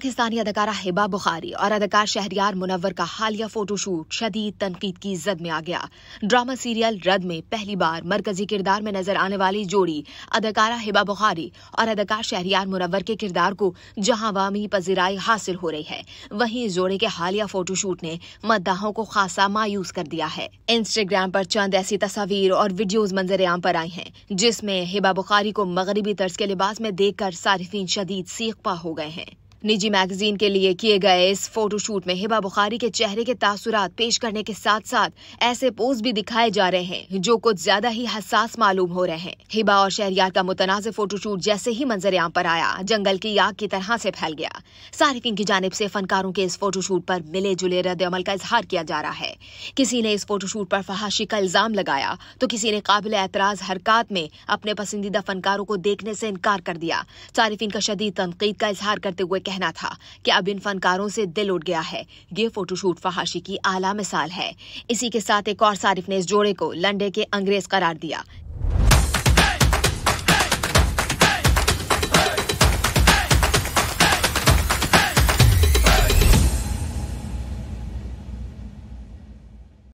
पाकिस्तानी अदाकारा हिबा बुखारी और अदाकार शहरियार मुनवर का हालिया फोटोशूट शदीद तनकीद की जद में आ गया ड्रामा सीरियल रद में पहली बार मरकजी किरदार में नजर आने वाली जोड़ी अदाकारा हिबा बुखारी और अदाकार शहरियार मुनवर के किरदार को जहां वामी पजीराई हासिल हो रही है वहीं इस जोड़े के हालिया फोटोशूट ने मद्दाहों को खासा मायूस कर दिया है इंस्टाग्राम पर चंद ऐसी तस्वीर और वीडियोज मंजर आम पर आई है जिसमें हिबा बुखारी को मगरबी तर्ज के लिबास में देखकर सारिफिन शदीद सीखपा हो गए हैं निजी मैगजीन के लिए किए गए इस फोटोशूट में हिबा बुखारी के चेहरे के तासुरात पेश करने के साथ साथ ऐसे पोज भी दिखाए जा रहे हैं जो कुछ ज्यादा ही हसास मालूम हो रहे हैं हिबा और शहरियार का मुतनाज फोटोशूट जैसे ही मंजर आम पर आया जंगल की आग की तरह से फैल गया सारिकिन की जानब से फनकारों के इस फोटोशूट पर मिले जुले रद्द अमल का इजहार किया जा रहा है किसी ने इस फोटोशूट पर फहाशी का इल्जाम लगाया तो किसी ने काबिल एतराज हरकत में अपने पसंदीदा फनकारों को देखने से इनकार कर दिया सारिफिन का शदीद तनकीद का इजहार करते हुए कहना था कि अब इन फनकारों से दिल उठ गया है ये फोटोशूट फहाशी की आला मिसाल है इसी के साथ एक और सारिफ ने इस जोड़े को लंडे के अंग्रेज करार दिया